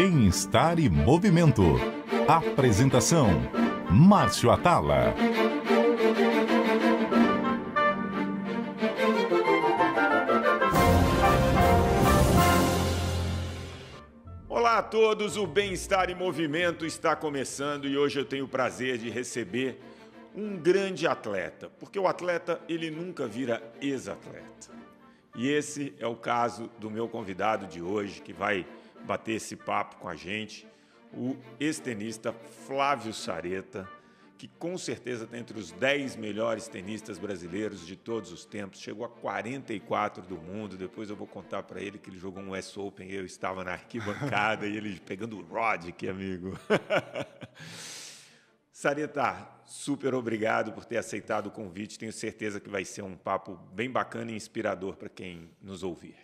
Bem-estar e movimento. Apresentação: Márcio Atala. Olá a todos, o Bem-Estar e Movimento está começando e hoje eu tenho o prazer de receber um grande atleta, porque o atleta ele nunca vira ex-atleta. E esse é o caso do meu convidado de hoje, que vai bater esse papo com a gente, o ex-tenista Flávio Sareta, que com certeza está entre os 10 melhores tenistas brasileiros de todos os tempos, chegou a 44 do mundo. Depois eu vou contar para ele que ele jogou um US Open e eu estava na arquibancada e ele pegando o Rod, que amigo. Sareta, super obrigado por ter aceitado o convite. Tenho certeza que vai ser um papo bem bacana e inspirador para quem nos ouvir.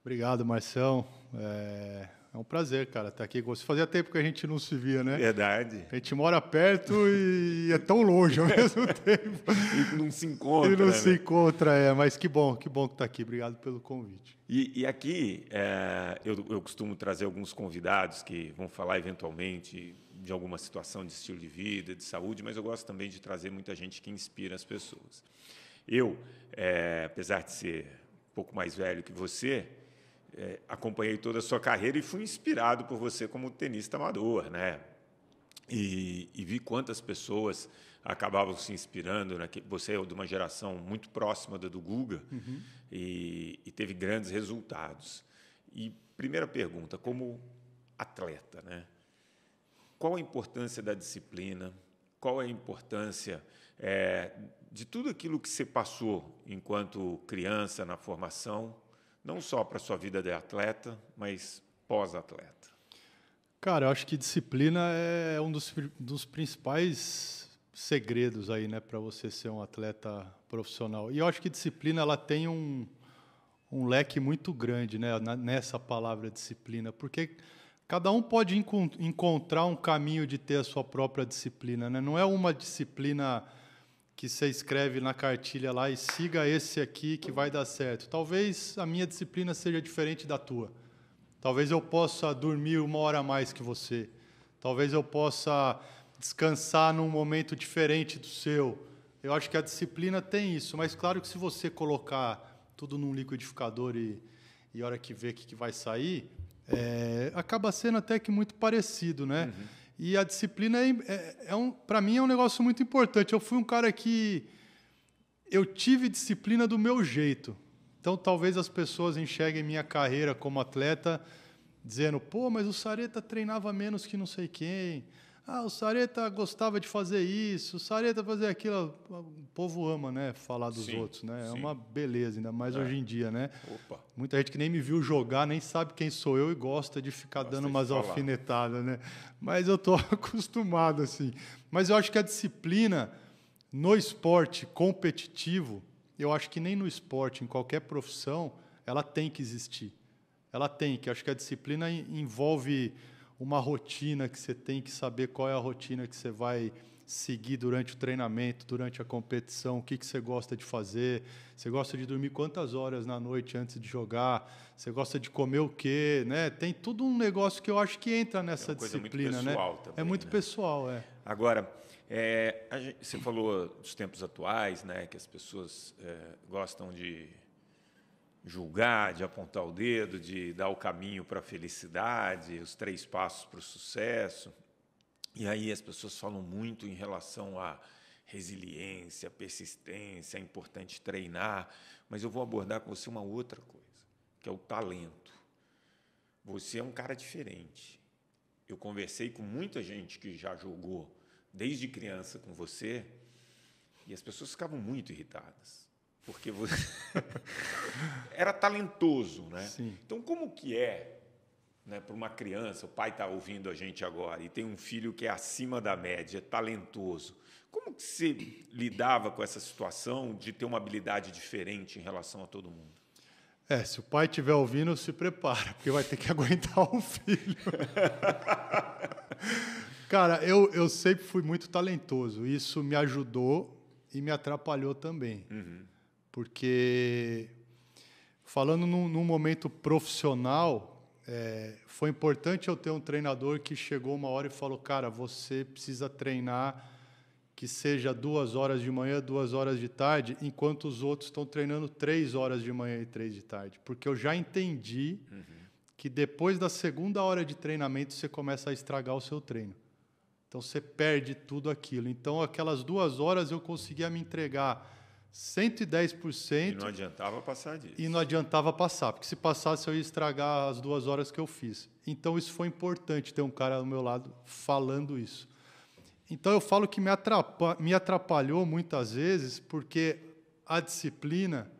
Obrigado, Marcelo. É é um prazer, cara, estar aqui com você. Fazia tempo que a gente não se via, né? Verdade. A gente mora perto e é tão longe ao mesmo tempo. e não se encontra. E não né, se encontra, é. Mas que bom, que bom que está aqui. Obrigado pelo convite. E, e aqui é, eu, eu costumo trazer alguns convidados que vão falar eventualmente de alguma situação de estilo de vida, de saúde, mas eu gosto também de trazer muita gente que inspira as pessoas. Eu, é, apesar de ser um pouco mais velho que você, é, acompanhei toda a sua carreira e fui inspirado por você como tenista amador, né? E, e vi quantas pessoas acabavam se inspirando. Né? Você é de uma geração muito próxima da do Guga uhum. e, e teve grandes resultados. E primeira pergunta, como atleta, né? Qual a importância da disciplina? Qual a importância é, de tudo aquilo que você passou enquanto criança na formação não só para a sua vida de atleta, mas pós-atleta? Cara, eu acho que disciplina é um dos, dos principais segredos aí, né, para você ser um atleta profissional. E eu acho que disciplina ela tem um, um leque muito grande, né, nessa palavra disciplina, porque cada um pode encontrar um caminho de ter a sua própria disciplina, né? Não é uma disciplina que você escreve na cartilha lá e siga esse aqui que vai dar certo. Talvez a minha disciplina seja diferente da tua. Talvez eu possa dormir uma hora a mais que você. Talvez eu possa descansar num momento diferente do seu. Eu acho que a disciplina tem isso, mas claro que se você colocar tudo num liquidificador e, e hora que vê o que, que vai sair, é, acaba sendo até que muito parecido, né? Uhum. E a disciplina, é, é, é um, para mim, é um negócio muito importante. Eu fui um cara que. Eu tive disciplina do meu jeito. Então, talvez as pessoas enxerguem minha carreira como atleta dizendo: pô, mas o Sareta treinava menos que não sei quem ah, o Sareta gostava de fazer isso, o Sareta fazer aquilo. O povo ama, né? Falar dos sim, outros, né? É sim. É uma beleza, ainda mais é. hoje em dia, né? Opa. Muita gente que nem me viu jogar, nem sabe quem sou eu e gosta de ficar gosta dando umas alfinetadas, né? Mas eu tô acostumado, assim. Mas eu acho que a disciplina no esporte competitivo, eu acho que nem no esporte, em qualquer profissão, ela tem que existir. Ela tem que. Eu acho que a disciplina envolve uma rotina que você tem que saber qual é a rotina que você vai seguir durante o treinamento, durante a competição, o que, que você gosta de fazer, você gosta de dormir quantas horas na noite antes de jogar, você gosta de comer o quê, né? Tem tudo um negócio que eu acho que entra é nessa é disciplina, né? É também, é muito né? pessoal, é. Agora, é, gente, você falou dos tempos atuais, né? Que as pessoas é, gostam de julgar, de apontar o dedo, de dar o caminho para a felicidade, os três passos para o sucesso. E aí as pessoas falam muito em relação à resiliência, persistência, é importante treinar, mas eu vou abordar com você uma outra coisa, que é o talento. Você é um cara diferente. Eu conversei com muita gente que já jogou desde criança com você e as pessoas ficavam muito irritadas porque você era talentoso, né? Sim. Então como que é, né, para uma criança, o pai está ouvindo a gente agora e tem um filho que é acima da média, talentoso. Como que você lidava com essa situação de ter uma habilidade diferente em relação a todo mundo? É, se o pai estiver ouvindo, se prepara, porque vai ter que aguentar o filho. Cara, eu, eu sempre fui muito talentoso. Isso me ajudou e me atrapalhou também. Uhum porque falando num, num momento profissional, é, foi importante eu ter um treinador que chegou uma hora e falou, cara, você precisa treinar que seja duas horas de manhã, duas horas de tarde, enquanto os outros estão treinando três horas de manhã e três de tarde, porque eu já entendi uhum. que depois da segunda hora de treinamento você começa a estragar o seu treino. Então você perde tudo aquilo. Então aquelas duas horas eu conseguia me entregar 110%. E não adiantava passar disso. E não adiantava passar, porque se passasse eu ia estragar as duas horas que eu fiz. Então isso foi importante ter um cara ao meu lado falando isso. Então eu falo que me, atrapa me atrapalhou muitas vezes porque a disciplina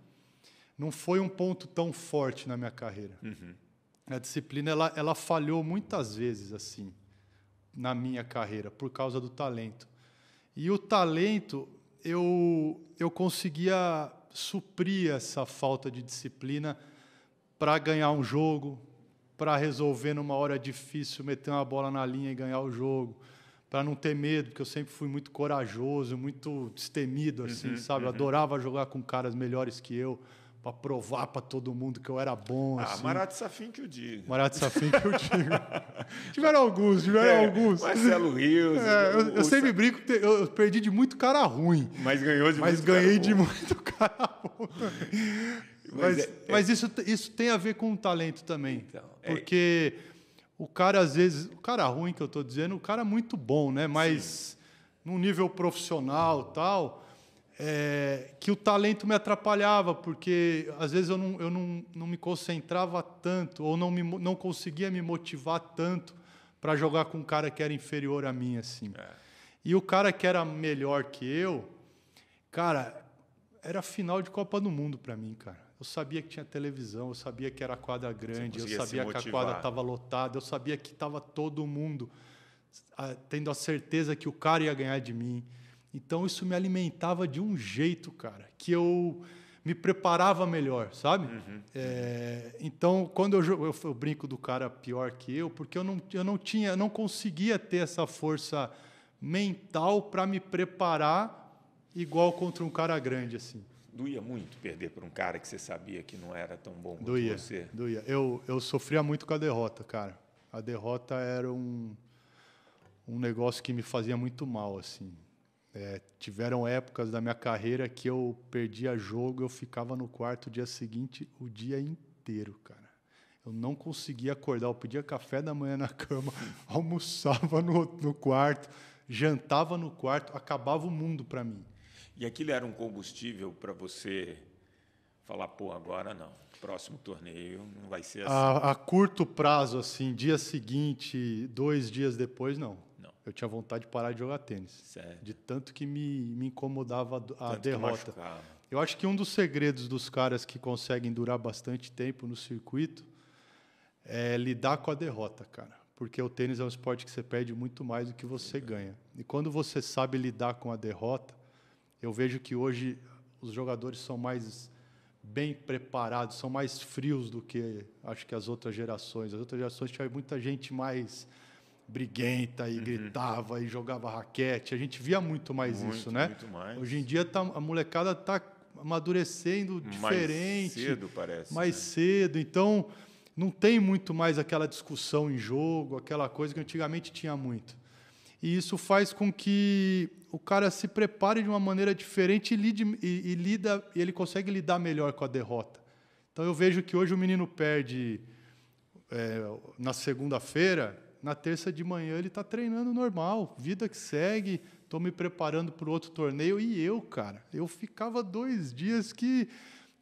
não foi um ponto tão forte na minha carreira. Uhum. A disciplina ela, ela falhou muitas vezes assim na minha carreira por causa do talento. E o talento eu, eu conseguia suprir essa falta de disciplina para ganhar um jogo, para resolver numa hora difícil, meter uma bola na linha e ganhar o jogo, para não ter medo, porque eu sempre fui muito corajoso, muito destemido, assim, uhum, sabe? uhum. adorava jogar com caras melhores que eu para provar para todo mundo que eu era bom. Ah, assim. Marat Safin que eu digo. Marat Safin que eu digo. tiveram alguns, tiveram é, alguns. Marcelo Rios. É, eu, eu sempre Sa... brinco, eu perdi de muito cara ruim. Mas ganhou de Mas muito ganhei cara de bom. muito cara bom. mas, mas, é, é, mas isso, isso tem a ver com o talento também. Então, é. porque o cara, às vezes, o cara ruim que eu estou dizendo, o cara é muito bom, né? Mas Sim. num nível profissional tal é, que o talento me atrapalhava, porque às vezes eu não, eu não, não me concentrava tanto, ou não, me, não conseguia me motivar tanto para jogar com um cara que era inferior a mim. assim. É. E o cara que era melhor que eu, cara, era final de Copa do Mundo para mim, cara. Eu sabia que tinha televisão, eu sabia que era quadra grande, eu sabia que a quadra estava lotada, eu sabia que estava todo mundo ah, tendo a certeza que o cara ia ganhar de mim. Então isso me alimentava de um jeito, cara, que eu me preparava melhor, sabe? Uhum. É, então, quando eu, eu, eu, brinco do cara pior que eu, porque eu não, eu não tinha, não conseguia ter essa força mental para me preparar igual contra um cara grande assim. Doía muito perder para um cara que você sabia que não era tão bom quanto doía, você. Doía. Eu, eu sofria muito com a derrota, cara. A derrota era um, um negócio que me fazia muito mal, assim. É, tiveram épocas da minha carreira que eu perdia jogo, eu ficava no quarto o dia seguinte o dia inteiro, cara. Eu não conseguia acordar, eu pedia café da manhã na cama, almoçava no, no quarto, jantava no quarto, acabava o mundo para mim. E aquilo era um combustível para você falar, pô, agora não, próximo torneio não vai ser assim. A, a curto prazo, assim, dia seguinte, dois dias depois, não eu tinha vontade de parar de jogar tênis. De tanto que me, me incomodava a tanto derrota. Eu acho que um dos segredos dos caras que conseguem durar bastante tempo no circuito é lidar com a derrota, cara. Porque o tênis é um esporte que você perde muito mais do que você Sim, ganha. E quando você sabe lidar com a derrota, eu vejo que hoje os jogadores são mais bem preparados, são mais frios do que acho que as outras gerações. As outras gerações tinha muita gente mais briguenta e uhum. gritava e jogava raquete. A gente via muito mais muito, isso, né? Muito mais. Hoje em dia tá, a molecada está amadurecendo diferente. Mais cedo, parece. Mais né? cedo. Então, não tem muito mais aquela discussão em jogo, aquela coisa que antigamente tinha muito. E isso faz com que o cara se prepare de uma maneira diferente e, lide, e, e lida, e ele consegue lidar melhor com a derrota. Então, eu vejo que hoje o menino perde é, na segunda-feira na terça de manhã ele está treinando normal, vida que segue, estou me preparando para outro torneio. E eu, cara, eu ficava dois dias que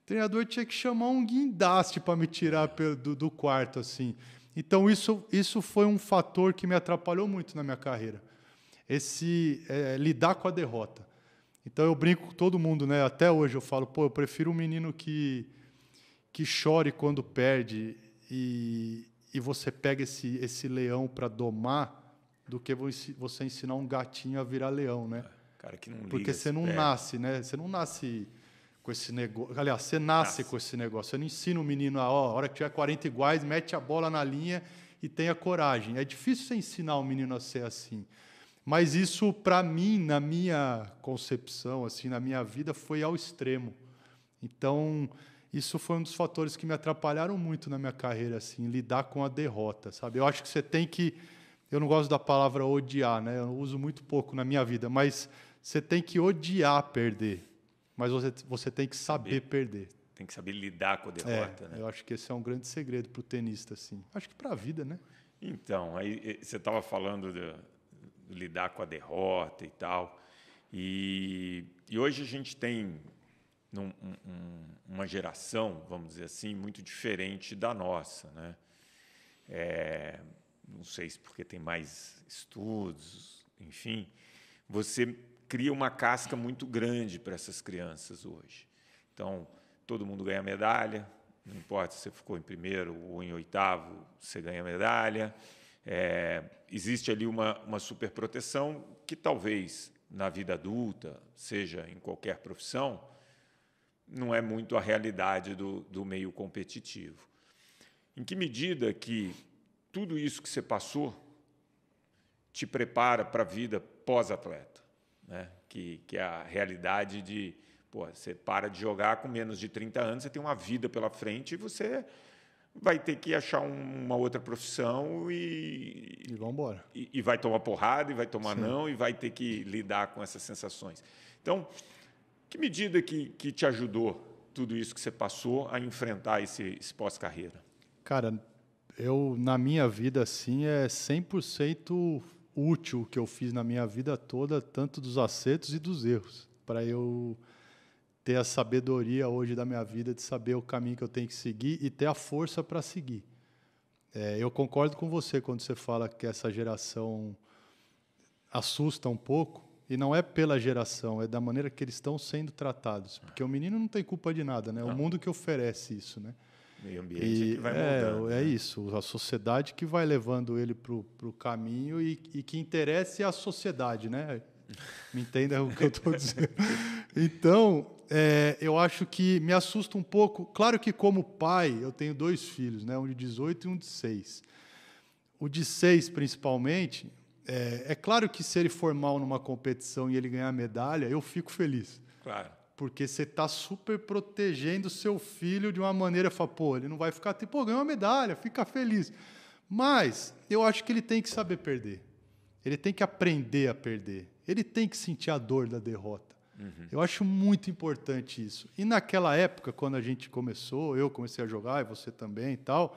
o treinador tinha que chamar um guindaste para me tirar do, do quarto, assim. Então isso, isso foi um fator que me atrapalhou muito na minha carreira. Esse é, lidar com a derrota. Então eu brinco com todo mundo, né? Até hoje eu falo, pô, eu prefiro um menino que que chore quando perde e, e você pega esse, esse leão para domar do que você ensinar um gatinho a virar leão, né? É, cara que não liga Porque você não nasce, né? Você não nasce com esse negócio. Aliás, você nasce, nasce, com esse negócio. Você não ensina o menino a, ó, a hora que tiver 40 iguais, mete a bola na linha e tenha coragem. É difícil você ensinar o menino a ser assim. Mas isso, para mim, na minha concepção, assim, na minha vida, foi ao extremo. Então, isso foi um dos fatores que me atrapalharam muito na minha carreira, assim, lidar com a derrota, sabe? Eu acho que você tem que. Eu não gosto da palavra odiar, né? Eu uso muito pouco na minha vida, mas você tem que odiar perder, mas você, você tem que saber, saber perder. Tem que saber lidar com a é, derrota, é, né? Eu acho que esse é um grande segredo para o tenista, assim. Acho que para a vida, né? Então, aí você estava falando de, lidar com a derrota e tal. E, e, hoje a gente tem num, um, uma geração, vamos dizer assim, muito diferente da nossa. Né? É, não sei se porque tem mais estudos, enfim, você cria uma casca muito grande para essas crianças hoje. Então, todo mundo ganha medalha, não importa se você ficou em primeiro ou em oitavo, você ganha medalha. É, existe ali uma, uma superproteção que talvez na vida adulta, seja em qualquer profissão, não é muito a realidade do, do meio competitivo. Em que medida que tudo isso que você passou te prepara para a vida pós-atleta, né? que, que é a realidade de pô, você para de jogar com menos de 30 anos, você tem uma vida pela frente e você vai ter que achar um, uma outra profissão e. E vamos embora. E, e, vai tomar porrada, e vai tomar Sim. não, e vai ter que lidar com essas sensações. Então, que medida que, que te ajudou tudo isso que você passou a enfrentar esse, esse pós-carreira? Cara, eu, na minha vida, assim, é 100% útil o que eu fiz na minha vida toda, tanto dos acertos e dos erros, para eu ter a sabedoria hoje da minha vida de saber o caminho que eu tenho que seguir e ter a força para seguir. É, eu concordo com você quando você fala que essa geração assusta um pouco, e não é pela geração, é da maneira que eles estão sendo tratados. Porque o menino não tem culpa de nada, né? É o mundo que oferece isso, né? Meio ambiente e, é que vai é, mudando. É né? isso, a sociedade que vai levando ele para o caminho e, e, que interesse é a sociedade, né? Me entenda o que eu estou dizendo. Então, é, eu acho que me assusta um pouco. Claro que, como pai, eu tenho dois filhos, né? um de 18 e um de 6. O de 6, principalmente, é, é, claro que se ele for mal numa competição e ele ganhar medalha, eu fico feliz. Claro. Porque você está super protegendo seu filho de uma maneira, fala, pô, ele não vai ficar tipo, ganhou uma medalha, fica feliz. Mas eu acho que ele tem que saber perder. Ele tem que aprender a perder. Ele tem que sentir a dor da derrota. Uhum. Eu acho muito importante isso. E naquela época, quando a gente começou, eu comecei a jogar, e você também e tal,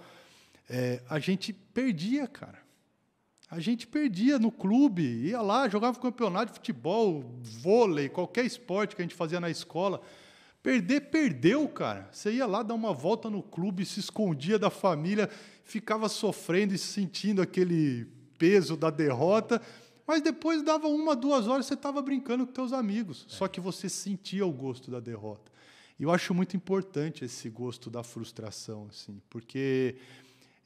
é, a gente perdia, cara. A gente perdia no clube, ia lá, jogava campeonato de futebol, vôlei, qualquer esporte que a gente fazia na escola. Perder, perdeu, cara. Você ia lá dar uma volta no clube, se escondia da família, ficava sofrendo e sentindo aquele peso da derrota. Mas depois dava uma, duas horas, você estava brincando com seus amigos. É. Só que você sentia o gosto da derrota. E eu acho muito importante esse gosto da frustração, assim, porque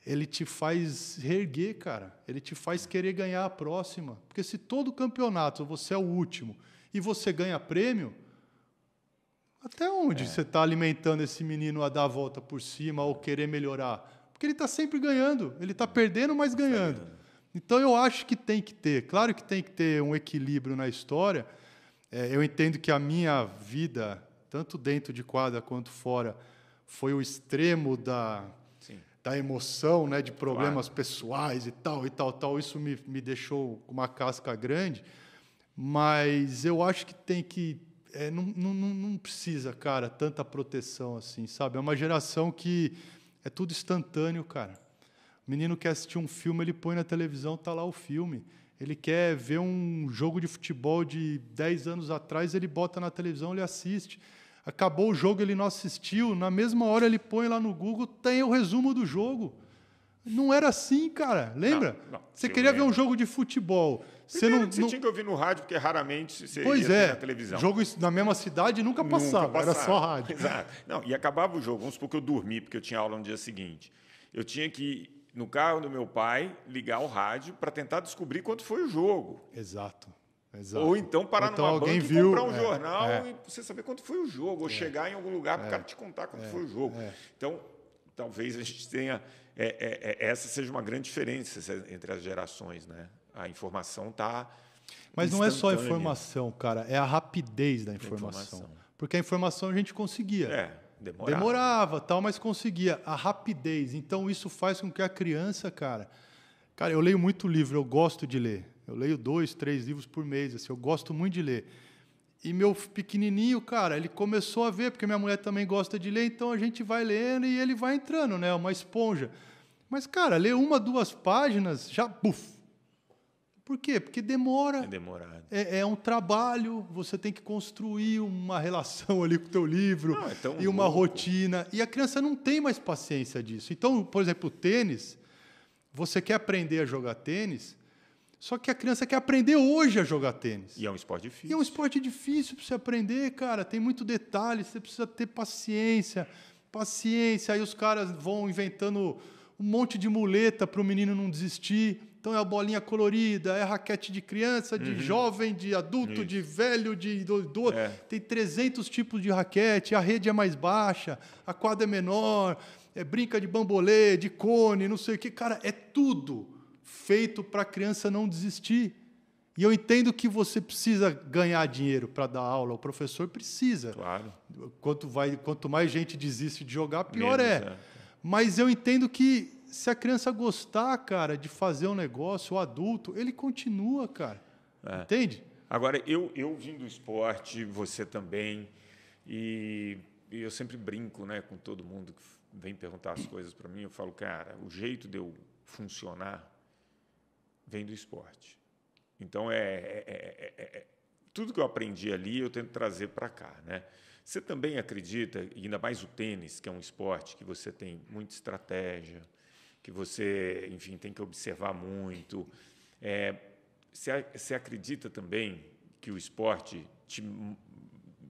ele te faz reerguer, cara. Ele te faz querer ganhar a próxima. Porque se todo campeonato você é o último e você ganha prêmio, até onde é. você está alimentando esse menino a dar a volta por cima ou querer melhorar? Porque ele está sempre ganhando. Ele está perdendo, mas tá ganhando. Então eu acho que tem que ter. Claro que tem que ter um equilíbrio na história. É, eu entendo que a minha vida, tanto dentro de quadra quanto fora, foi o extremo da da emoção, né, de problemas claro. pessoais e tal, e tal, tal. Isso me, me deixou com uma casca grande, mas eu acho que tem que. É, não, não, não precisa, cara, tanta proteção assim, sabe? É uma geração que é tudo instantâneo, cara. O menino quer assistir um filme, ele põe na televisão, tá lá o filme. Ele quer ver um jogo de futebol de 10 anos atrás, ele bota na televisão, ele assiste. Acabou o jogo, ele não assistiu. Na mesma hora, ele põe lá no Google, tem o resumo do jogo. Não era assim, cara. Lembra? Não, não, você queria lembro. ver um jogo de futebol. você não, você não... tinha que ouvir no rádio, porque raramente você pois ia é, na televisão. Jogo na mesma cidade nunca passava, nunca passava. era só rádio. Exato. Não, e acabava o jogo, vamos supor que eu dormi, porque eu tinha aula no dia seguinte. Eu tinha que, no carro do meu pai, ligar o rádio para tentar descobrir quanto foi o jogo. Exato. Exato. Ou então parar então numa alguém banca viu, e comprar um é, jornal é. e você saber quanto foi o jogo, ou é, chegar em algum lugar para o é. cara te contar quanto é. foi o jogo. É. Então, talvez a gente tenha. essa seja uma grande diferença entre as gerações. Né? A informação está. Mas não é só a informação, cara, é a rapidez da informação. informação. Porque a informação a gente conseguia. demorava. Demorava, tal, mas conseguia. A rapidez. Então, isso faz com que a criança, cara. Cara, eu leio muito livro, eu gosto de ler. Eu leio dois, três livros por mês, assim, eu gosto muito de ler. E meu pequenininho, cara, ele começou a ver, porque minha mulher também gosta de ler, então a gente vai lendo e ele vai entrando, né? Uma esponja. Mas, cara, ler uma, duas páginas, já, buf! Por quê? Porque demora. É demorado. É, é um trabalho, você tem que construir uma relação ali com o teu livro não, é e uma louco. rotina. E a criança não tem mais paciência disso. Então, por exemplo, o tênis, você quer aprender a jogar tênis, só que a criança quer aprender hoje a jogar tênis. E é um esporte difícil. E é um esporte difícil para você aprender, cara. Tem muito detalhe, você precisa ter paciência. Paciência. Aí os caras vão inventando um monte de muleta para o menino não desistir. Então é a bolinha colorida, é a raquete de criança, de uhum. jovem, de adulto, Isso. de velho, de idoso. É. Tem 300 tipos de raquete, a rede é mais baixa, a quadra é menor, é brinca de bambolê, de cone, não sei o que. Cara, é tudo feito para a criança não desistir. E eu entendo que você precisa ganhar dinheiro para dar aula, o professor precisa. Claro. Quanto, vai, quanto mais gente desiste de jogar, pior Menos, é. é. Mas eu entendo que se a criança gostar, cara, de fazer um negócio, o adulto, ele continua, cara. É. Entende? Agora, eu, eu vim do esporte, você também, e, e eu sempre brinco né, com todo mundo que vem perguntar as coisas para mim. Eu falo, cara, o jeito de eu funcionar vem do esporte. Então, é é é, é, é, é tudo que eu aprendi ali eu tento trazer para cá. Né? Você também acredita, ainda mais o tênis, que é um esporte que você tem muita estratégia, que você, enfim, tem que observar muito. É, você, você acredita também que o esporte te,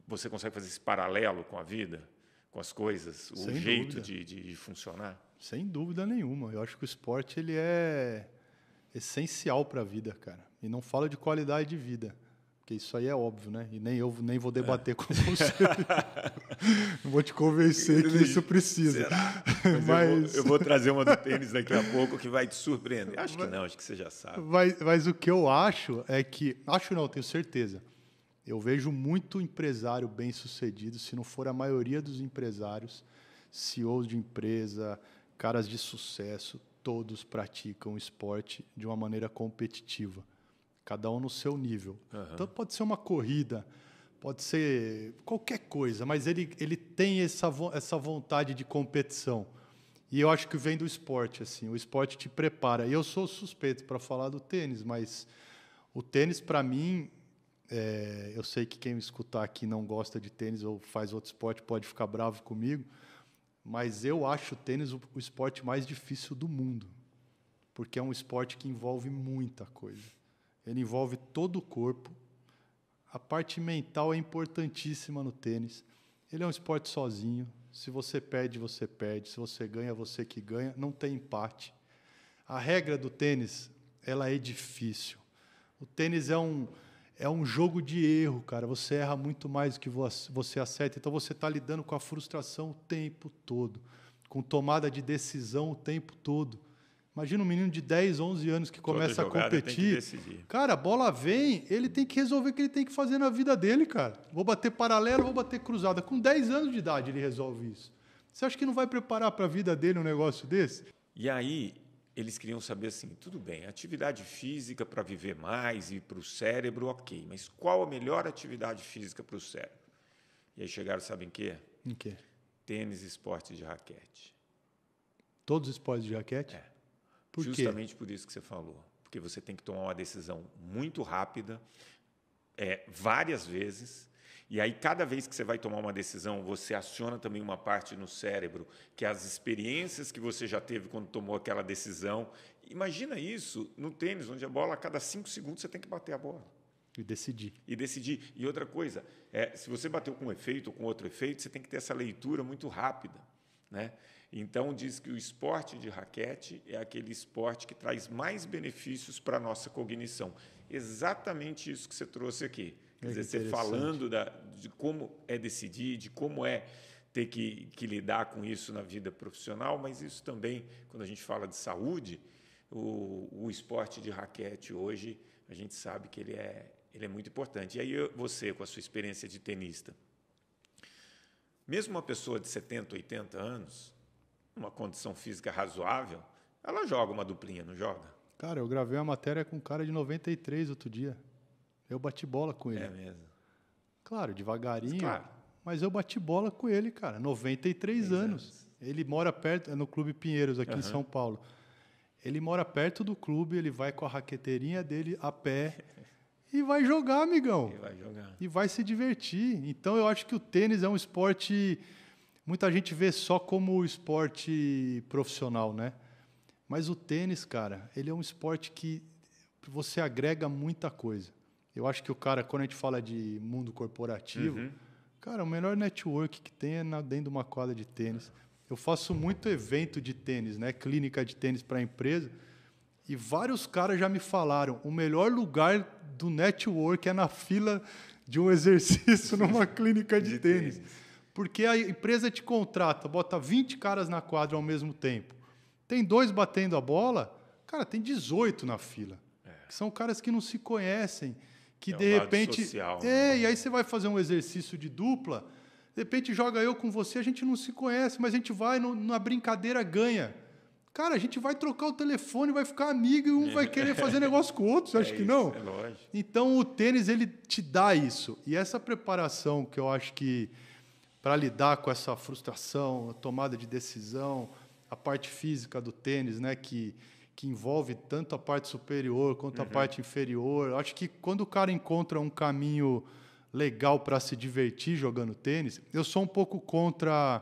você consegue fazer esse paralelo com a vida, com as coisas, o Sem jeito de, de funcionar? Sem dúvida nenhuma. Eu acho que o esporte ele é essencial para a vida, cara. E não fala de qualidade de vida, porque isso aí é óbvio, né? E nem eu nem vou debater é. com você. não vou te convencer que isso precisa. Será? Mas, mas... Eu, vou, eu, vou, trazer uma do tênis daqui a pouco que vai te surpreender. Acho que não, acho que você já sabe. Mas, mas o que eu acho é que. Acho não, tenho certeza. Eu vejo muito empresário bem-sucedido, se não for a maioria dos empresários, CEOs de empresa, caras de sucesso, todos praticam esporte de uma maneira competitiva, cada um no seu nível. Uhum. Então pode ser uma corrida, pode ser qualquer coisa, mas ele, ele tem essa, essa vontade de competição. E eu acho que vem do esporte, assim, o esporte te prepara. E eu sou suspeito para falar do tênis, mas o tênis, para mim, é, eu sei que quem me escutar aqui não gosta de tênis ou faz outro esporte pode ficar bravo comigo, mas eu acho o tênis o, o esporte mais difícil do mundo, porque é um esporte que envolve muita coisa. Ele envolve todo o corpo. A parte mental é importantíssima no tênis. Ele é um esporte sozinho. Se você perde, você perde. Se você ganha, você que ganha. Não tem empate. A regra do tênis, ela é difícil. O tênis é um é um jogo de erro, cara. Você erra muito mais do que você acerta. Então você está lidando com a frustração o tempo todo, com tomada de decisão o tempo todo. Imagina um menino de 10, 11 anos que começa a competir. Cara, a bola vem, ele tem que resolver o que ele tem que fazer na vida dele, cara. Vou bater paralelo, vou bater cruzada. Com 10 anos de idade ele resolve isso. Você acha que não vai preparar para a vida dele um negócio desse? E aí, eles queriam saber assim: tudo bem, atividade física para viver mais e para o cérebro, ok, mas qual a melhor atividade física para o cérebro? E aí chegaram, sabem o quê? Em quê? Tênis, esporte de raquete. Todos os esportes de raquete? É. Por Justamente quê? por isso que você falou. Porque você tem que tomar uma decisão muito rápida, é, várias vezes, e aí, cada vez que você vai tomar uma decisão, você aciona também uma parte no cérebro, que é as experiências que você já teve quando tomou aquela decisão. Imagina isso no tênis, onde a bola, a cada cinco segundos, você tem que bater a bola. E decidir. E decidir. E outra coisa, é, se você bateu com um efeito ou com outro efeito, você tem que ter essa leitura muito rápida. Né? Então, diz que o esporte de raquete é aquele esporte que traz mais benefícios para a nossa cognição. Exatamente isso que você trouxe aqui é Quer dizer, você falando da, de como é decidir, de como é ter que, que, lidar com isso na vida profissional, mas isso também, quando a gente fala de saúde, o, o esporte de raquete hoje, a gente sabe que ele é, ele é muito importante. E aí você, com a sua experiência de tenista, mesmo uma pessoa de 70, 80 anos, uma condição física razoável, ela joga uma duplinha, não joga? Cara, eu gravei uma matéria com um cara de 93 outro dia. Eu bati bola com ele. É mesmo. Claro, devagarinho. Claro. Mas eu bati bola com ele, cara. 93 Três anos. anos. Ele mora perto, é no Clube Pinheiros, aqui uhum. em São Paulo. Ele mora perto do clube, ele vai com a raqueteirinha dele a pé e vai jogar, amigão. E vai jogar. E vai se divertir. Então eu acho que o tênis é um esporte. Muita gente vê só como esporte profissional, né? Mas o tênis, cara, ele é um esporte que você agrega muita coisa. Eu acho que o cara, quando a gente fala de mundo corporativo, uhum. cara, o melhor network que tem é dentro de uma quadra de tênis. Eu faço muito evento de tênis, né? Clínica de tênis para empresa. E vários caras já me falaram: o melhor lugar do network é na fila de um exercício numa clínica de, de tênis. tênis. Porque a empresa te contrata, bota 20 caras na quadra ao mesmo tempo. Tem dois batendo a bola, cara, tem 18 na fila. É. são caras que não se conhecem que é de repente social, né? é né? e é. aí você vai fazer um exercício de dupla de repente joga eu com você a gente não se conhece mas a gente vai no, na brincadeira ganha cara a gente vai trocar o telefone vai ficar amigo e um vai querer fazer negócio com o outro você é acha é que isso, não é lógico. então o tênis ele te dá isso e essa preparação que eu acho que para lidar com essa frustração a tomada de decisão a parte física do tênis né que que envolve tanto a parte superior quanto uhum. a parte inferior. Acho que quando o cara encontra um caminho legal para se divertir jogando tênis, eu sou um pouco contra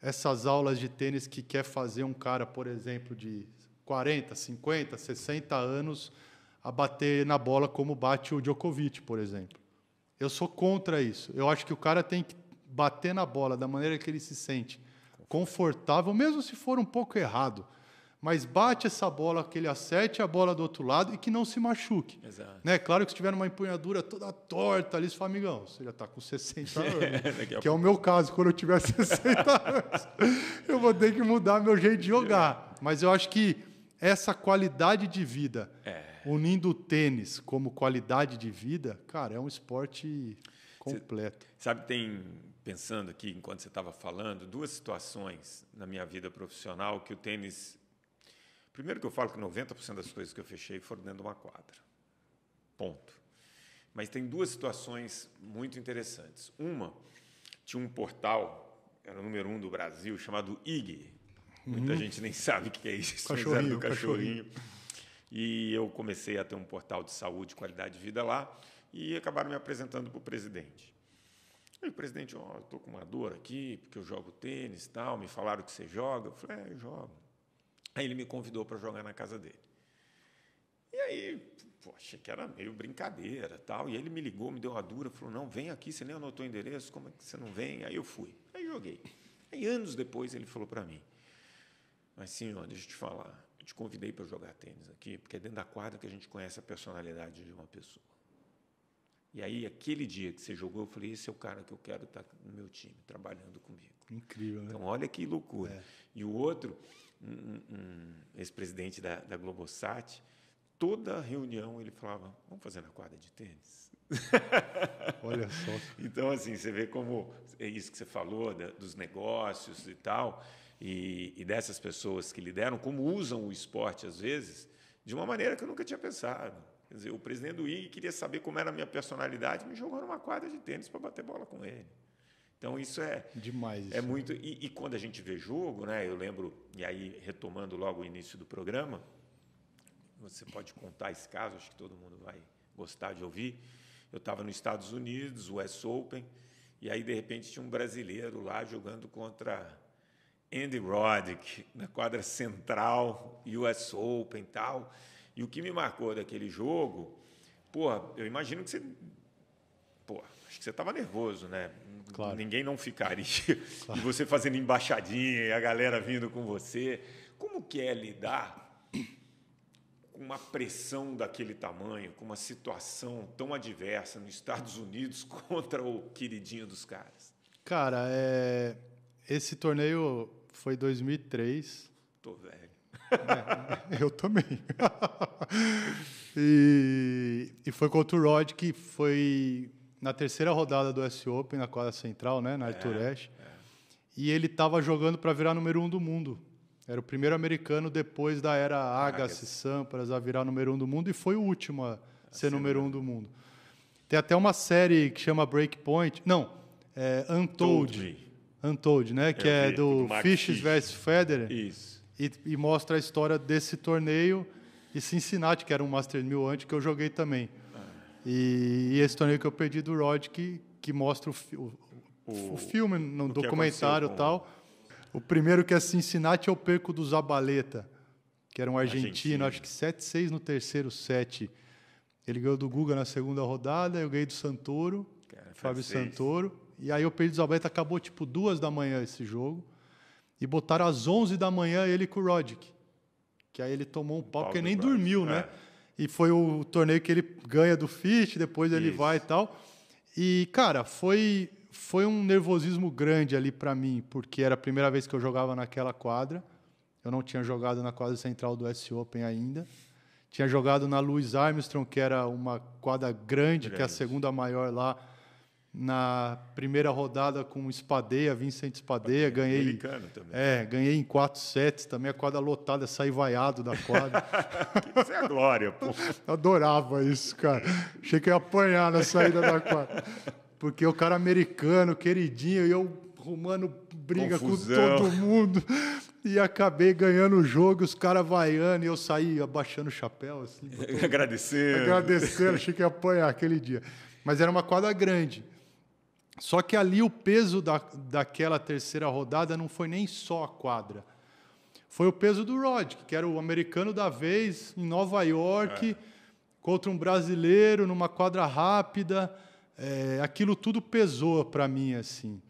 essas aulas de tênis que quer fazer um cara, por exemplo, de 40, 50, 60 anos a bater na bola como bate o Djokovic, por exemplo. Eu sou contra isso. Eu acho que o cara tem que bater na bola da maneira que ele se sente confortável, mesmo se for um pouco errado mas bate essa bola que ele acerte a bola do outro lado e que não se machuque. Exato. Né? Claro que se tiver uma empunhadura toda torta ali, você fala, amigão, você já está com 60 é, anos, que é o meu caso, quando eu tiver 60 anos, eu vou ter que mudar meu jeito de jogar. É. Mas eu acho que essa qualidade de vida, é. unindo o tênis como qualidade de vida, cara, é um esporte completo. Cê, sabe, tem, pensando aqui, enquanto você estava falando, duas situações na minha vida profissional que o tênis Primeiro que eu falo que 90% das coisas que eu fechei foram dentro de uma quadra. Ponto. Mas tem duas situações muito interessantes. Uma, tinha um portal, era o número um do Brasil, chamado IG. Muita uhum. gente nem sabe o que é isso, mas do cachorrinho. cachorrinho. E eu comecei a ter um portal de saúde, qualidade de vida lá, e acabaram me apresentando para o presidente. Aí o presidente, ó, oh, estou com uma dor aqui, porque eu jogo tênis e tal, me falaram que você joga. Eu falei, é, eu jogo. Aí ele me convidou para jogar na casa dele. E aí, pô, achei que era meio brincadeira tal. E ele me ligou, me deu uma dura, falou: não, vem aqui, você nem anotou o endereço, como é que você não vem? Aí eu fui. Aí joguei. Aí anos depois ele falou para mim: Mas senhor, deixa eu te falar, eu te convidei para jogar tênis aqui, porque é dentro da quadra que a gente conhece a personalidade de uma pessoa. E aí, aquele dia que você jogou, eu falei: esse é o cara que eu quero estar tá no meu time, trabalhando comigo. Incrível, né? Então, olha que loucura. É. E o outro um, um ex-presidente da, da Globosat, toda reunião ele falava: vamos fazer na quadra de tênis. Olha só. então, assim, você vê como é isso que você falou da, dos negócios e tal, e, e, dessas pessoas que lideram, como usam o esporte, às vezes, de uma maneira que eu nunca tinha pensado. Quer dizer, o presidente do IG queria saber como era a minha personalidade, me jogou numa quadra de tênis para bater bola com ele. Então isso é demais. Isso. É né? muito e, e, quando a gente vê jogo, né? Eu lembro e aí retomando logo o início do programa, você pode contar esse caso, acho que todo mundo vai gostar de ouvir. Eu estava nos Estados Unidos, o Open, e aí de repente tinha um brasileiro lá jogando contra Andy Roddick na quadra central, US Open e tal. E o que me marcou daquele jogo, porra, eu imagino que você pô, acho que você estava nervoso, né? Claro. Ninguém não ficaria. Claro. E você fazendo embaixadinha, e a galera vindo com você. Como que é lidar com uma pressão daquele tamanho, com uma situação tão adversa nos Estados Unidos contra o queridinho dos caras? Cara, é... esse torneio foi 2003. Tô velho. É, eu também. e, e foi contra o Rod que foi na terceira rodada do S Open, na quadra central, né, na é, Arthur é, Ashe, é. e ele estava jogando para virar número um do mundo. Era o primeiro americano depois da era Agassi, Sampras a virar número um do mundo e foi o último a, a ser número um do mundo. Tem até uma série que chama Breakpoint, não, é Untold, Untold, né, que é do, do Fishes vs Federer. Isso. E, e mostra a história desse torneio e Cincinnati, que era um Master 1000 antes que eu joguei também. E, e esse torneio que eu perdi do Rod, que, que mostra o, o, o, o filme no o documentário e tal. O primeiro que é Cincinnati, eu perco do Zabaleta, que era um argentino, Argentina. acho que 7-6 no terceiro set. Ele ganhou do Guga na segunda rodada, eu ganhei do Santoro, Cara, Fábio Santoro. E aí eu perdi do Zabaleta, acabou tipo duas da manhã esse jogo. E botaram às 11 da manhã ele com o Rodic. Que aí ele tomou um pau, porque nem dormiu, é. né? É e foi o torneio que ele ganha do Fitch, depois ele Isso. vai e tal. E, cara, foi, foi um nervosismo grande ali para mim, porque era a primeira vez que eu jogava naquela quadra. Eu não tinha jogado na quadra central do S Open ainda. Tinha jogado na Louis Armstrong, que era uma quadra grande, grande. que é a segunda maior lá na primeira rodada com o Espadeia, Vincent Espadeia, ganhei. É, ganhei em quatro sets, também a quadra lotada, saí vaiado da quadra. isso é a glória, pô. Adorava isso, cara. Achei que ia apanhar na saída da quadra. Porque o cara americano, queridinho, e eu rumano briga Confusão. com todo mundo. E acabei ganhando o jogo, os caras vaiando, e eu saí abaixando o chapéu, assim. Agradecendo. Agradecendo, achei que ia apanhar aquele dia. Mas era uma quadra grande. Só que ali o peso da, daquela terceira rodada não foi nem só a quadra. Foi o peso do Rod, que era o americano da vez, em Nova York, é. contra um brasileiro, numa quadra rápida. É, aquilo tudo pesou para mim, assim.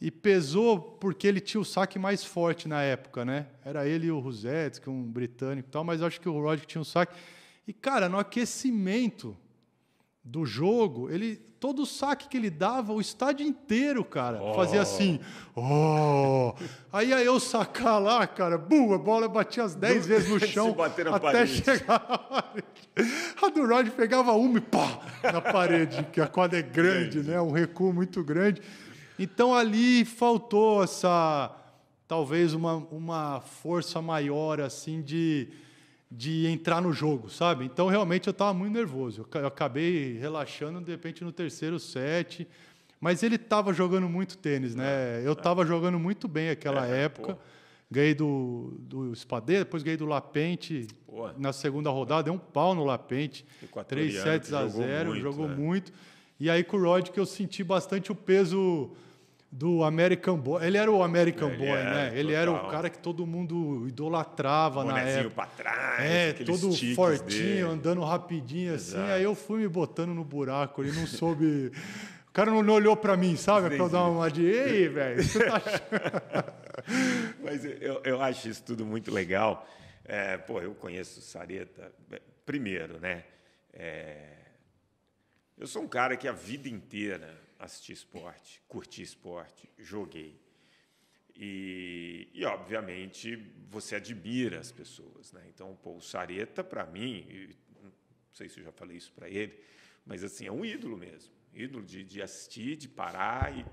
E pesou porque ele tinha o saque mais forte na época, né? Era ele e o Rusetti, que é um britânico e tal, mas acho que o Rod tinha um saque. E, cara, no aquecimento, do jogo, ele todo saque que ele dava, o estádio inteiro, cara, oh. fazia assim. Oh! Aí aí eu sacar lá, cara, bum, a bola batia as 10 vezes no chão até parede. chegar na parede. A do Rod pegava uma e pá, na parede, que a quadra é grande, grande, né? Um recuo muito grande. Então ali faltou essa talvez uma, uma força maior assim de de entrar no jogo, sabe? Então, realmente, eu estava muito nervoso. Eu acabei relaxando, de repente, no terceiro set. Mas ele estava jogando muito tênis, né? É, eu estava é. jogando muito bem aquela é, época. Pô. Ganhei do, do Spadê, depois ganhei do Lapente pô. na segunda rodada. Deu um pau no Lapente. 3 sets a 0, jogou, muito, jogou né? muito. E aí, com o Rod, que eu senti bastante o peso do American Boy. Ele era o American ele Boy, era, né? Ele total. era o cara que todo mundo idolatrava Bonezinho na época. pra trás, é, todo fortinho, dele. andando rapidinho assim. Exato. assim. Aí eu fui me botando no buraco, ele não soube. o cara não olhou para mim, sabe? Pra eu dar uma de. Ei, velho, você tá Mas eu, eu acho isso tudo muito legal. É, pô, eu conheço o Sareta. É, primeiro, né? É, eu sou um cara que a vida inteira assisti esporte, curti esporte, joguei. E, e, obviamente, você admira as pessoas. Né? Então, pô, o Sareta, para mim, não sei se eu já falei isso para ele, mas assim é um ídolo mesmo. Ídolo de, de assistir, de parar e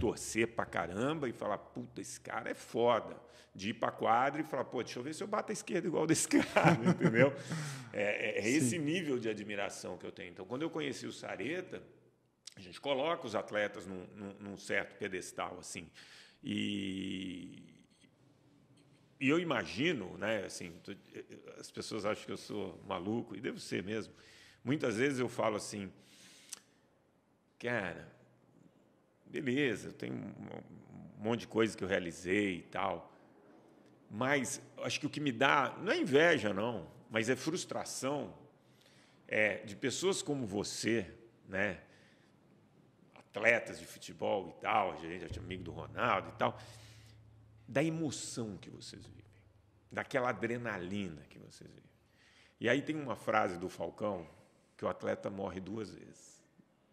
torcer para caramba e falar, puta, esse cara é foda. De ir para a quadra e falar, pô, deixa eu ver se eu bato a esquerda igual desse cara, entendeu? É, é, é esse nível de admiração que eu tenho. Então, quando eu conheci o Sareta, a gente coloca os atletas num, num, num certo pedestal assim e, e eu imagino, né, assim, eh, as pessoas acham que eu sou maluco, e devo ser mesmo. Muitas vezes eu falo assim, cara, beleza, tem um monte de coisa que eu realizei e tal, mas acho que o que me dá, não é inveja, não, mas é frustração é, de pessoas como você, né, atletas de futebol e tal, a gente é amigo do Ronaldo e tal, da emoção que vocês vivem, daquela adrenalina que vocês vivem. E aí tem uma frase do Falcão que o atleta morre duas vezes.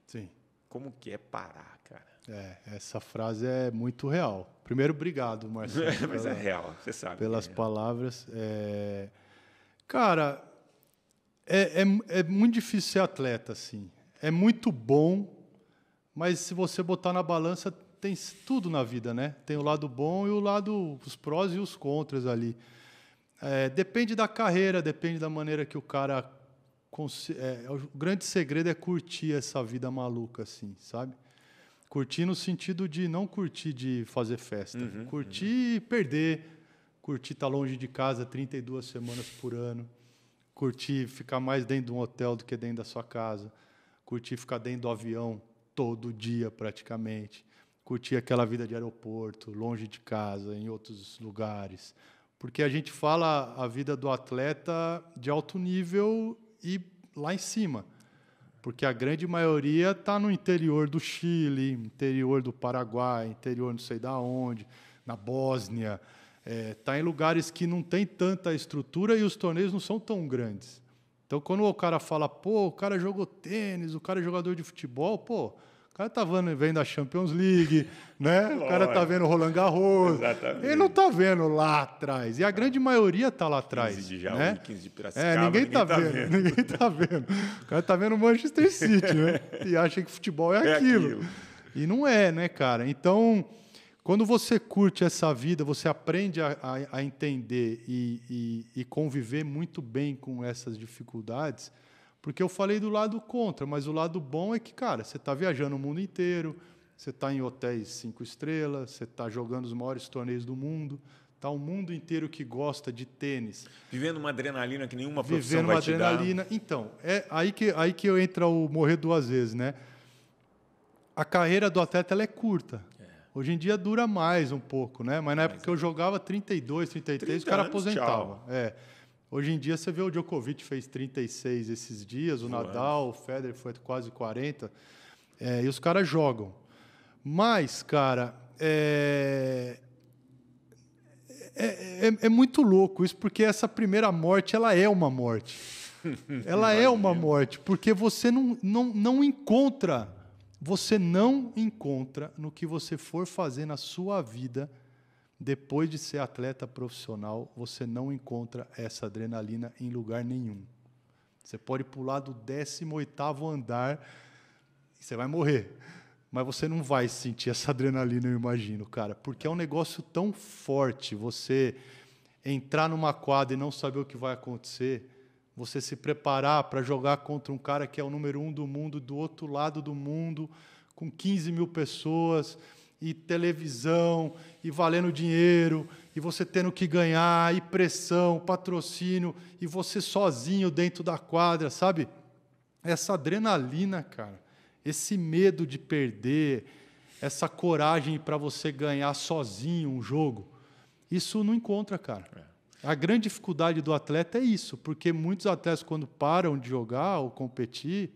Sim. Como que é parar, cara? É, essa frase é muito real. Primeiro, obrigado, Marcelo. Mas é pela, é real, você sabe. Pelas é palavras. É... Cara, é, é, é muito difícil ser atleta, assim. É muito bom mas se você botar na balança, tem tudo na vida, né? Tem o lado bom e o lado, os prós e os contras ali. É, depende da carreira, depende da maneira que o cara. É, é, o grande segredo é curtir essa vida maluca, assim, sabe? Curtir no sentido de não curtir de fazer festa, uhum, curtir uhum. perder, curtir estar tá longe de casa 32 semanas por ano, curtir ficar mais dentro de um hotel do que dentro da sua casa, curtir ficar dentro do avião todo dia praticamente. curtir aquela vida de aeroporto, longe de casa, em outros lugares. Porque a gente fala a vida do atleta de alto nível e lá em cima. Porque a grande maioria está no interior do Chile, interior do Paraguai, interior não sei da onde, na Bósnia. Está é, tá em lugares que não tem tanta estrutura e os torneios não são tão grandes. Então, quando o cara fala, pô, o cara jogou tênis, o cara é jogador de futebol, pô, o cara tá vendo, vendo a Champions League, né? O cara tá vendo o Roland Garros. Exatamente. Ele não tá vendo lá atrás. E a grande maioria tá lá atrás. 15 de Jaú, né? 15 de é, Piracicaba. É, ninguém, ninguém tá, tá vendo, vendo, Ninguém tá vendo. O cara tá vendo Manchester City, né? E acha que futebol é, é aquilo. É aquilo. E não é, né, cara? Então, quando você curte essa vida, você aprende a, a, a entender e, e, e, conviver muito bem com essas dificuldades, porque eu falei do lado contra, mas o lado bom é que, cara, você está viajando o mundo inteiro, você está em hotéis cinco estrelas, você está jogando os maiores torneios do mundo, Tá o um mundo inteiro que gosta de tênis. Vivendo uma adrenalina que nenhuma profissão Vivendo vai uma te adrenalina. Dar. Então, é aí que, aí que entra o morrer duas vezes, né? A carreira do atleta ela é curta. Hoje em dia dura mais um pouco, né? Mas na época que é. eu jogava 32, 33, o cara anos, aposentava. Tchau. É. Hoje em dia você vê o Djokovic fez 36 esses dias, o Nadal, o Federer foi quase 40. É, e os caras jogam. Mas, cara, é é, é... é, é, muito louco isso, porque essa primeira morte, ela é uma morte. Ela é uma morte, porque você não, não, não encontra você não encontra no que você for fazer na sua vida depois de ser atleta profissional, você não encontra essa adrenalina em lugar nenhum. Você pode pular do 18º andar e você vai morrer. Mas você não vai sentir essa adrenalina, eu imagino, cara, porque é um negócio tão forte você entrar numa quadra e não saber o que vai acontecer você se preparar para jogar contra um cara que é o número um do mundo, do outro lado do mundo, com 15 mil pessoas, e televisão, e valendo dinheiro, e você tendo que ganhar, e pressão, patrocínio, e você sozinho dentro da quadra, sabe? Essa adrenalina, cara, esse medo de perder, essa coragem para você ganhar sozinho um jogo, isso não encontra, cara. É. A grande dificuldade do atleta é isso, porque muitos atletas, quando param de jogar ou competir,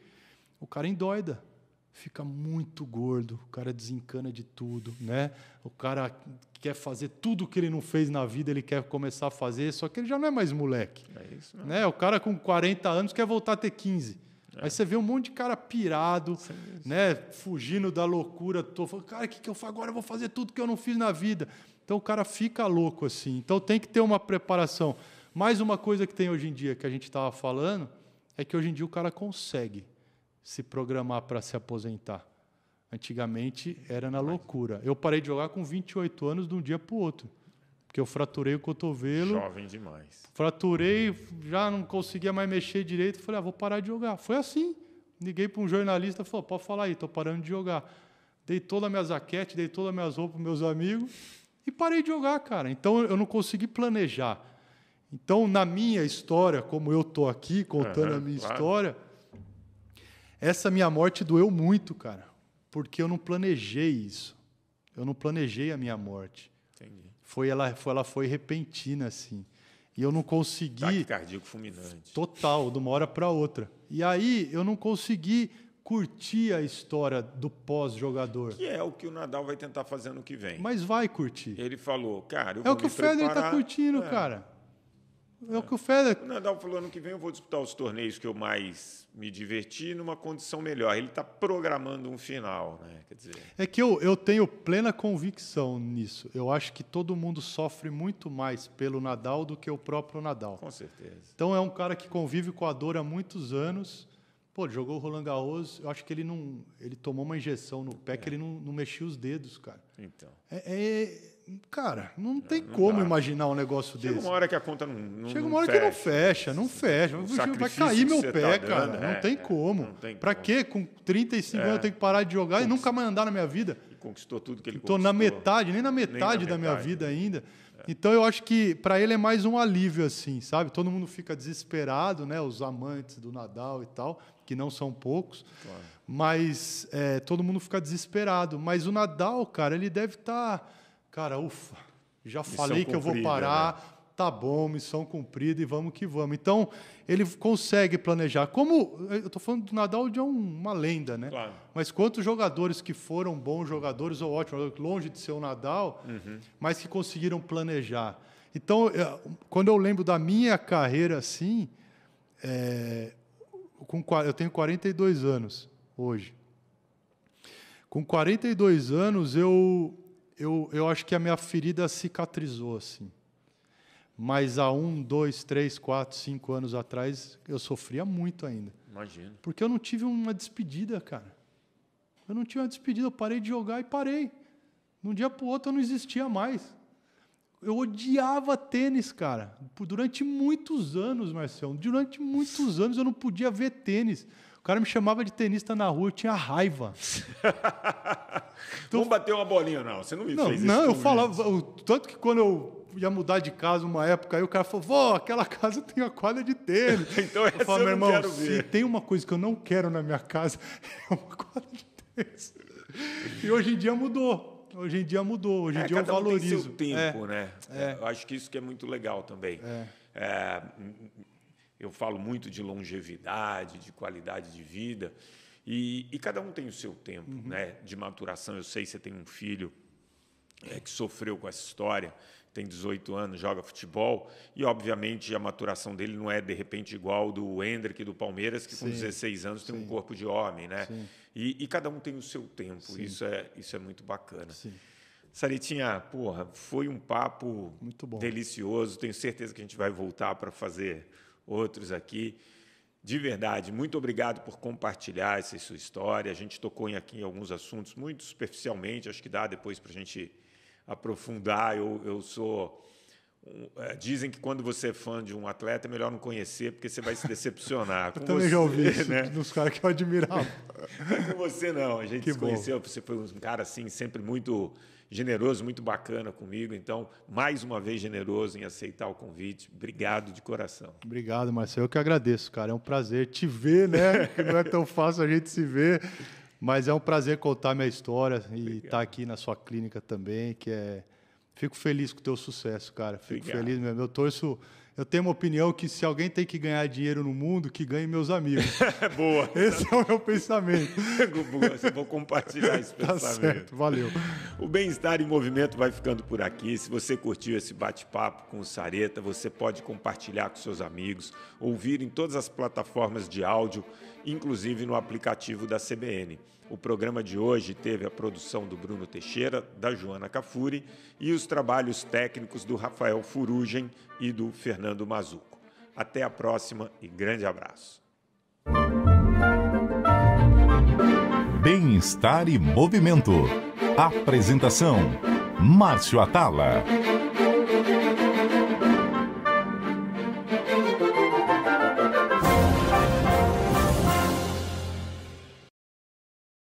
o cara endoida, fica muito gordo, o cara desencana de tudo, né? O cara quer fazer tudo que ele não fez na vida, ele quer começar a fazer, só que ele já não é mais moleque. É isso né? O cara com 40 anos quer voltar a ter 15. É. Aí você vê um monte de cara pirado, né? Fugindo da loucura. Tô falando, cara, o que, que eu faço agora? Eu vou fazer tudo que eu não fiz na vida. Então o cara fica louco assim. Então tem que ter uma preparação. Mais uma coisa que tem hoje em dia que a gente estava falando é que hoje em dia o cara consegue se programar para se aposentar. Antigamente era na loucura. Eu parei de jogar com 28 anos de um dia para o outro. Porque eu fraturei o cotovelo. Jovem demais. Fraturei, já não conseguia mais mexer direito. Falei, ah, vou parar de jogar. Foi assim. Liguei para um jornalista e falou: pode falar aí, estou parando de jogar. Dei toda a minha aquetes, dei toda as minhas roupas para meus amigos e parei de jogar, cara. Então eu não consegui planejar. Então, na minha história, como eu tô aqui contando uhum, a minha claro. história, essa minha morte doeu muito, cara. Porque eu não planejei isso. Eu não planejei a minha morte. Entendi. Foi ela, foi, ela foi repentina, assim. E eu não consegui. Taque cardíaco fulminante. Total, de uma hora para outra. E aí eu não consegui curtir a história do pós-jogador. Que é o que o Nadal vai tentar fazer no que vem. Mas vai curtir. Ele falou, cara, eu vou É o que o Federer está curtindo, é. cara. É, é o que o Federer. O Nadal falou ano que vem eu vou disputar os torneios que eu mais me diverti numa condição melhor. Ele está programando um final, né? Quer dizer. É que eu, eu tenho plena convicção nisso. Eu acho que todo mundo sofre muito mais pelo Nadal do que o próprio Nadal. Com certeza. Então é um cara que convive com a dor há muitos anos Pô, jogou o Roland Garros, eu acho que ele não. Ele tomou uma injeção no pé é. que ele não, não mexia os dedos, cara. Então. É. é cara, não tem não, como dá. imaginar um negócio Chega desse. Chega uma hora que a conta não. não Chega uma hora fecha. que não fecha, não fecha. Vai cair meu pé, tá cara. Dando, não, é, tem é, como. não tem pra como. Pra quê? Com 35 anos eu é. tenho que parar de jogar Conquist... e nunca mais andar na minha vida. E conquistou tudo que ele conquistou. Tô na metade, nem na metade, nem na metade da minha vida né? ainda. Então eu acho que para ele é mais um alívio assim, sabe? Todo mundo fica desesperado, né? Os amantes do Nadal e tal, que não são poucos, claro. mas é, todo mundo fica desesperado. Mas o Nadal, cara, ele deve estar, tá, cara, ufa, já Missão falei que eu vou parar, né? tá bom, missão cumprida e vamos que vamos. Então, ele consegue planejar. Como eu estou falando do Nadal de é uma lenda, né? Claro. Mas quantos jogadores que foram bons jogadores ou ótimos, longe de ser o Nadal, uhum. mas que conseguiram planejar. Então, é, quando eu lembro da minha carreira assim, é, com, eu tenho 42 anos hoje. Com 42 anos, eu, eu, eu acho que a minha ferida cicatrizou assim. Mas há um, dois, três, quatro, cinco anos atrás, eu sofria muito ainda. Imagino. Porque eu não tive uma despedida, cara. Eu não tive uma despedida, eu parei de jogar e parei. De um dia para o outro eu não existia mais. Eu odiava tênis, cara. Durante muitos anos, Marcelo, durante muitos anos eu não podia ver tênis. O cara me chamava de tenista na rua, eu tinha raiva. então, Vamos bater uma bolinha, não. Você não me não, fez isso. Não, eu falava. Tanto que quando eu ia mudar de casa uma época, aí o cara falou: vó, aquela casa tem uma quadra de tênis. então essa eu falo, meu irmão, quero se tem uma coisa que eu não quero na minha casa, é uma quadra de tênis. E hoje em dia mudou. Hoje em dia mudou, hoje em é, dia eu valorizo. Um seu tempo, é, né? É. é. Eu acho que isso que é muito legal também. É. É, eu falo muito de longevidade, de qualidade de vida, e, e cada um tem o seu tempo uhum. né, de maturação. Eu sei que você tem um filho que sofreu com essa história, tem 18 anos, joga futebol, e obviamente a maturação dele não é de repente igual do Hendrick do Palmeiras, que sim, com 16 anos tem sim. um corpo de homem, né? E, e, cada um tem o seu tempo, isso é, isso é muito bacana. Saritinha, porra, foi um papo delicioso, tenho certeza que a gente vai voltar para fazer outros aqui. De verdade, muito obrigado por compartilhar essa sua história. A gente tocou aqui em alguns assuntos muito superficialmente, acho que dá depois para a gente aprofundar. Eu, eu sou. É, dizem que quando você é fã de um atleta é melhor não conhecer, porque você vai se decepcionar. eu também você, já ouvi isso né? dos caras que eu admirava. com você não, a gente que se bom. conheceu, você foi um cara assim, sempre muito generoso, muito bacana comigo. Então, mais uma vez, generoso em aceitar o convite. Obrigado de coração. Obrigado, Marcelo. Eu que agradeço, cara. É um prazer te ver, né? que não é tão fácil a gente se ver. Mas é um prazer contar minha história e estar tá aqui na sua clínica também, que é. Fico feliz com o teu sucesso, cara. Fico Obrigado. feliz mesmo. Eu torço eu tenho uma opinião que se alguém tem que ganhar dinheiro no mundo, que ganhe meus amigos. Boa. Esse é o meu pensamento. Vou compartilhar esse tá pensamento. Certo, valeu. O Bem-Estar em Movimento vai ficando por aqui. Se você curtiu esse bate-papo com o Sareta, você pode compartilhar com seus amigos, ouvir em todas as plataformas de áudio, inclusive no aplicativo da CBN. O programa de hoje teve a produção do Bruno Teixeira, da Joana Cafuri e os trabalhos técnicos do Rafael Furugem e do Fernando Mazuco. Até a próxima e grande abraço. Bem-estar e movimento. Apresentação: Márcio Atala.